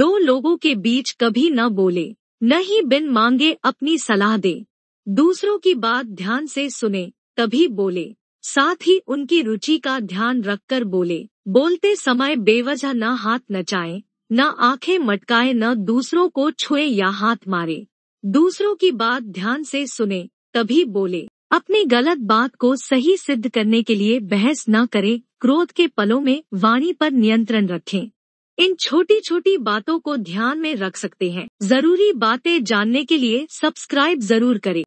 दो लोगों के बीच कभी न बोले न ही बिन मांगे अपनी सलाह दे दूसरों की बात ध्यान से सुने तभी बोले साथ ही उनकी रुचि का ध्यान रखकर बोले बोलते समय बेवजह न हाथ नचाए न आंखें मटकाए न दूसरों को छुए या हाथ मारे दूसरों की बात ध्यान से सुने तभी बोले अपनी गलत बात को सही सिद्ध करने के लिए बहस न करें क्रोध के पलों में वाणी पर नियंत्रण रखें इन छोटी छोटी बातों को ध्यान में रख सकते हैं जरूरी बातें जानने के लिए सब्सक्राइब जरूर करें